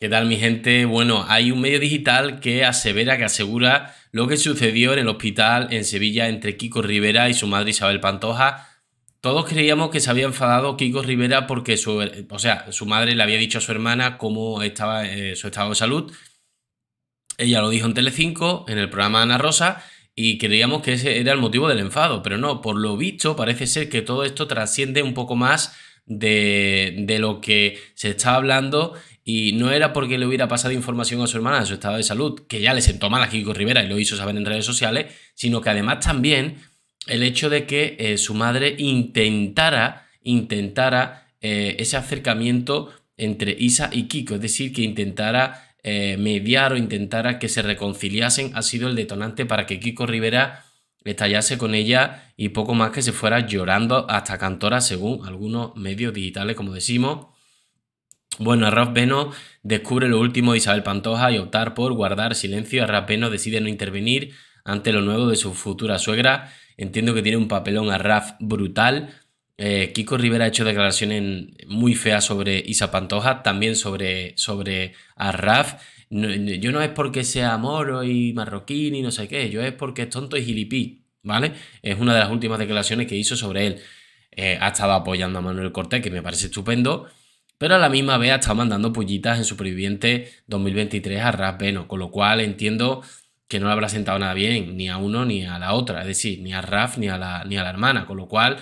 ¿Qué tal mi gente? Bueno, hay un medio digital que asevera, que asegura lo que sucedió en el hospital en Sevilla entre Kiko Rivera y su madre Isabel Pantoja. Todos creíamos que se había enfadado Kiko Rivera porque su, o sea, su madre le había dicho a su hermana cómo estaba eh, su estado de salud. Ella lo dijo en Telecinco, en el programa Ana Rosa, y creíamos que ese era el motivo del enfado, pero no, por lo visto parece ser que todo esto trasciende un poco más de, de, lo que se estaba hablando y no era porque le hubiera pasado información a su hermana de su estado de salud, que ya le sentó mal a Kiko Rivera y lo hizo saber en redes sociales, sino que además también el hecho de que eh, su madre intentara, intentara eh, ese acercamiento entre Isa y Kiko, es decir, que intentara eh, mediar o intentara que se reconciliasen, ha sido el detonante para que Kiko Rivera estallase con ella y poco más que se fuera llorando hasta Cantora, según algunos medios digitales, como decimos. Bueno, Beno descubre lo último de Isabel Pantoja y optar por guardar silencio. Beno decide no intervenir ante lo nuevo de su futura suegra. Entiendo que tiene un papelón a Raf brutal. Eh, Kiko Rivera ha hecho declaraciones muy feas sobre Isa Pantoja, también sobre, sobre a yo no es porque sea moro y marroquín y no sé qué, yo es porque es tonto y gilipí, ¿vale? Es una de las últimas declaraciones que hizo sobre él. Eh, ha estado apoyando a Manuel Cortés, que me parece estupendo, pero a la misma vez ha estado mandando pullitas en Superviviente 2023 a Raf Beno, con lo cual entiendo que no le habrá sentado nada bien, ni a uno ni a la otra, es decir, ni a Raf ni a la, ni a la hermana, con lo cual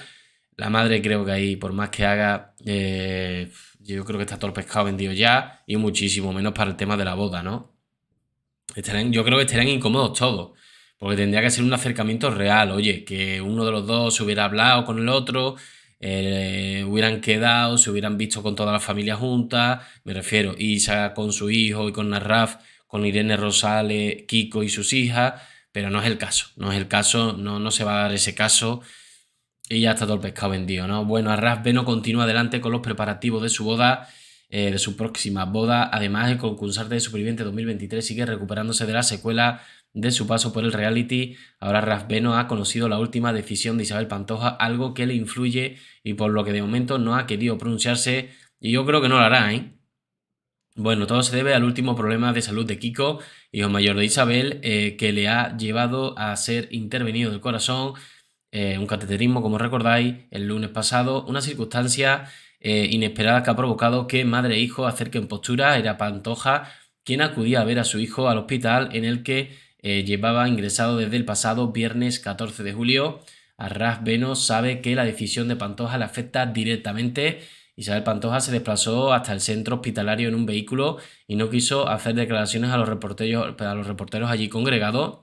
la madre creo que ahí, por más que haga, eh, yo creo que está todo el pescado vendido ya y muchísimo menos para el tema de la boda, ¿no? Estarán, yo creo que estarían incómodos todos, porque tendría que ser un acercamiento real, oye, que uno de los dos se hubiera hablado con el otro, eh, hubieran quedado, se hubieran visto con toda la familia junta, me refiero, Isa con su hijo y con Narraf, con Irene Rosales, Kiko y sus hijas, pero no es el caso, no es el caso, no, no se va a dar ese caso y ya está todo el pescado vendido, ¿no? Bueno, Arraf Beno continúa adelante con los preparativos de su boda, eh, de su próxima boda, además el concursante de Superviviente 2023 sigue recuperándose de la secuela de su paso por el reality, ahora Beno ha conocido la última decisión de Isabel Pantoja, algo que le influye y por lo que de momento no ha querido pronunciarse y yo creo que no lo hará, ¿eh? Bueno, todo se debe al último problema de salud de Kiko, hijo mayor de Isabel, eh, que le ha llevado a ser intervenido del corazón, eh, un cateterismo, como recordáis, el lunes pasado, una circunstancia eh, inesperada que ha provocado que madre e hijo acerquen postura, era Pantoja quien acudía a ver a su hijo al hospital en el que eh, llevaba ingresado desde el pasado viernes 14 de julio. Arras Beno sabe que la decisión de Pantoja le afecta directamente. Isabel Pantoja se desplazó hasta el centro hospitalario en un vehículo y no quiso hacer declaraciones a los reporteros, a los reporteros allí congregados.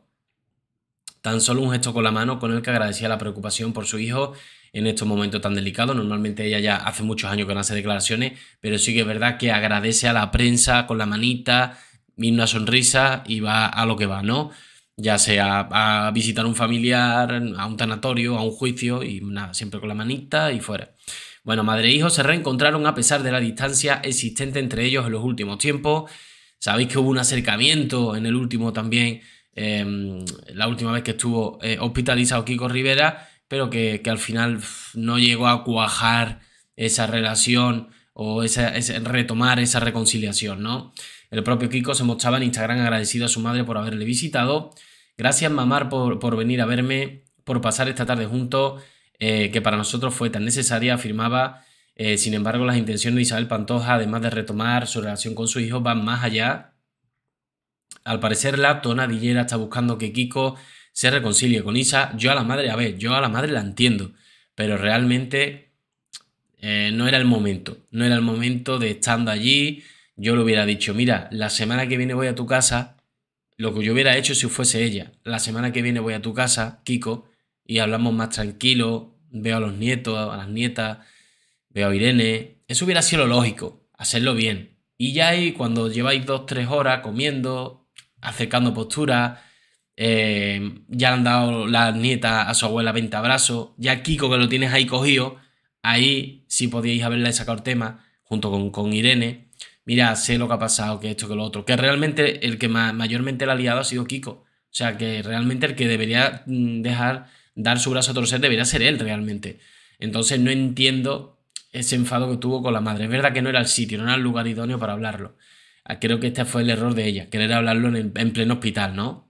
Tan solo un gesto con la mano con el que agradecía la preocupación por su hijo en estos momentos tan delicados. Normalmente ella ya hace muchos años que no hace declaraciones, pero sí que es verdad que agradece a la prensa con la manita, y una sonrisa y va a lo que va, ¿no? Ya sea a visitar un familiar, a un tanatorio, a un juicio y nada, siempre con la manita y fuera. Bueno, madre e hijo se reencontraron a pesar de la distancia existente entre ellos en los últimos tiempos. Sabéis que hubo un acercamiento en el último también, em, la última vez que estuvo eh, hospitalizado Kiko Rivera, pero que, al final no llegó a cuajar esa relación o esa, retomar esa reconciliación, ¿no? El propio Kiko se mostraba en Instagram agradecido a su madre por haberle visitado. Gracias, mamar, por, venir a verme, por pasar esta tarde juntos, eh, que para nosotros fue tan necesaria, afirmaba. Eh, sin embargo, las intenciones de Isabel Pantoja, además de retomar su relación con su hijo, van más allá. Al parecer, la tonadillera está buscando que Kiko se reconcilie con Isa. Yo a la madre, a ver, yo a la madre la entiendo, pero realmente eh, no era el momento. No era el momento de estando allí, yo le hubiera dicho, mira, la semana que viene voy a tu casa, lo que yo hubiera hecho si fuese ella, la semana que viene voy a tu casa, Kiko, y hablamos más tranquilo, veo a los nietos, a las nietas, veo a Irene, eso hubiera sido lo lógico, hacerlo bien. Y ya ahí, cuando lleváis dos, tres horas comiendo, acercando posturas, eh, ya han dado las nietas a su abuela 20 abrazos, ya Kiko que lo tienes ahí cogido, ahí sí podíais haberle sacado el tema, junto con, con Irene, mira, sé lo que ha pasado, que esto, que lo otro. Que realmente el que mayormente la ha liado ha sido Kiko. O sea, que realmente el que debería mm, dejar dar su brazo a otro ser, debería ser él realmente. Entonces no entiendo ese enfado que tuvo con la madre. Es verdad que no era el sitio, no era el lugar idóneo para hablarlo. Ah, creo que este fue el error de ella, querer hablarlo en, en pleno hospital, ¿no?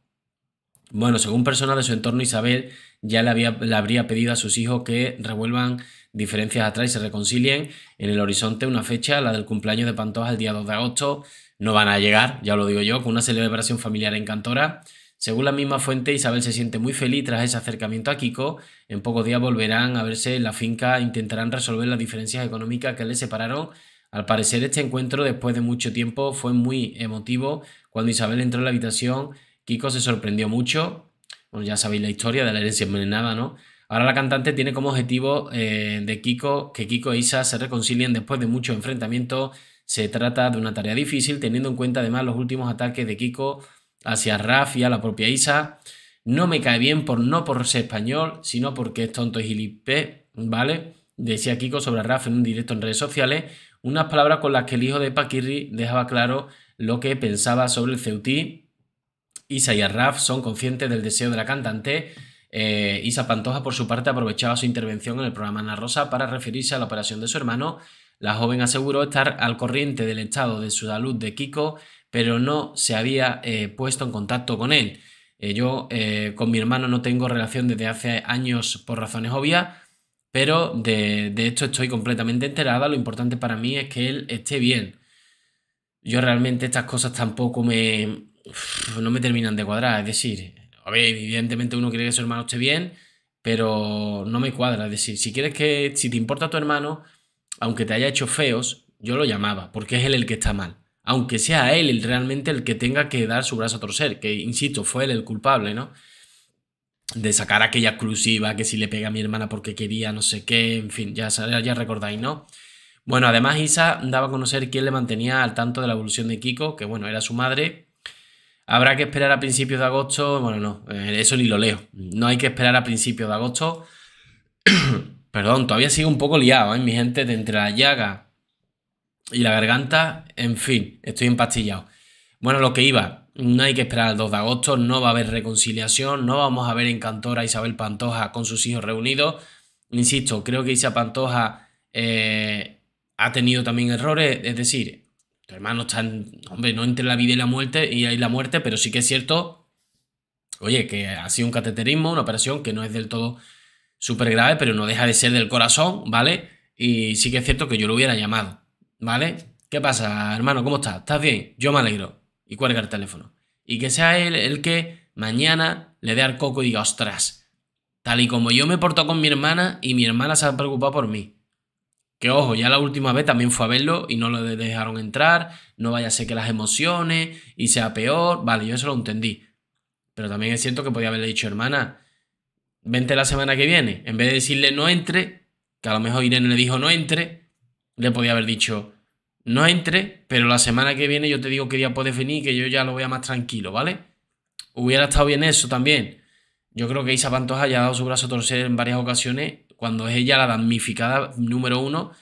Bueno, según personas de su entorno, Isabel ya le, había, habría pedido a sus hijos que revuelvan diferencias atrás y se reconcilien. En el horizonte una fecha, la del cumpleaños de Pantoja el día 2 de agosto. No van a llegar, ya lo digo yo, con una celebración familiar encantora. Según la misma fuente, Isabel se siente muy feliz tras ese acercamiento a Kiko. En pocos días volverán a verse en la finca intentarán resolver las diferencias económicas que les separaron. Al parecer, este encuentro, después de mucho tiempo, fue muy emotivo. Cuando Isabel entró en la habitación, Kiko se sorprendió mucho. Bueno, ya sabéis la historia de la herencia envenenada, ¿no? Ahora la cantante tiene como objetivo eh, de Kiko que Kiko e Isa se reconcilien después de mucho enfrentamiento. Se trata de una tarea difícil, teniendo en cuenta además los últimos ataques de Kiko hacia Raf y a la propia Isa. No me cae bien por no por ser español, sino porque es tonto y gilipé, ¿vale? Decía Kiko sobre Raf en un directo en redes sociales, unas palabras con las que el hijo de Paquirri dejaba claro lo que pensaba sobre el Ceutí Isa y Arraf son conscientes del deseo de la cantante. Eh, Isa Pantoja, por su parte, aprovechaba su intervención en el programa Ana Rosa para referirse a la operación de su hermano. La joven aseguró estar al corriente del estado de su salud de Kiko, pero no se había eh, puesto en contacto con él. Eh, yo con mi hermano no tengo relación desde hace años por razones obvias, pero de, de esto estoy completamente enterada. Lo importante para mí es que él esté bien. Yo realmente estas cosas tampoco me, no me terminan de cuadrar. Es decir, evidentemente uno quiere que su hermano esté bien, pero no me cuadra. Es decir, si quieres que, si te importa tu hermano, aunque te haya hecho feos, yo lo llamaba, porque es él el que está mal. Aunque sea él el, realmente el que tenga que dar su brazo a torcer, que insisto, fue él el culpable, ¿no? De sacar aquella exclusiva que si le pega a mi hermana porque quería, no sé qué, en fin, ya, ya recordáis, ¿no? Bueno, además Isa daba a conocer quién le mantenía al tanto de la evolución de Kiko, que bueno, era su madre, Habrá que esperar a principios de agosto. Bueno, no, eh, eso ni lo leo. No hay que esperar a principios de agosto. Perdón, todavía sigo un poco liado, ¿eh? mi gente, de entre la llaga y la garganta. En fin, estoy empastillado. Bueno, lo que iba, no hay que esperar al 2 de agosto, no va a haber reconciliación, no vamos a ver en Cantora Isabel Pantoja con sus hijos reunidos. Insisto, creo que Isabel Pantoja eh, ha tenido también errores, es decir, tu hermano está, hombre, no entre la vida y la muerte, y hay la muerte, pero sí que es cierto, oye, que ha sido un cateterismo, una operación que no es del todo súper grave, pero no deja de ser del corazón, ¿vale? Y sí que es cierto que yo lo hubiera llamado, ¿vale? ¿Qué pasa, hermano? ¿Cómo estás? ¿Estás bien? Yo me alegro. Y cuelga el teléfono. Y que sea él el que mañana le dé al coco y diga, ostras, tal y como yo me he portado con mi hermana y mi hermana se ha preocupado por mí. Que ojo, ya la última vez también fue a verlo y no lo dejaron entrar, no vaya a ser que las emociones y sea peor, vale, yo eso lo entendí. Pero también es cierto que podía haberle dicho, hermana, vente la semana que viene. En vez de decirle no entre, que a lo mejor Irene le dijo no entre, le podía haber dicho no entre, pero la semana que viene yo te digo que día puedes venir que yo ya lo voy a más tranquilo, ¿vale? Hubiera estado bien eso también. Yo creo que Isa Pantoja ya ha dado su brazo a torcer en varias ocasiones cuando es ella la damnificada número uno,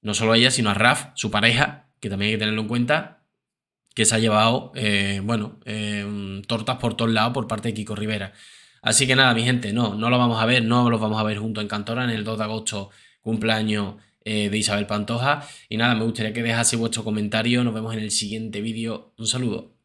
no solo ella, sino a Raf, su pareja, que también hay que tenerlo en cuenta, que se ha llevado, eh, bueno, eh, tortas por todos lados por parte de Kiko Rivera. Así que nada, mi gente, no, no lo vamos a ver, no los vamos a ver junto en Cantora en el 2 de agosto, cumpleaños eh, de Isabel Pantoja. Y nada, me gustaría que dejase vuestro comentario, nos vemos en el siguiente vídeo, un saludo.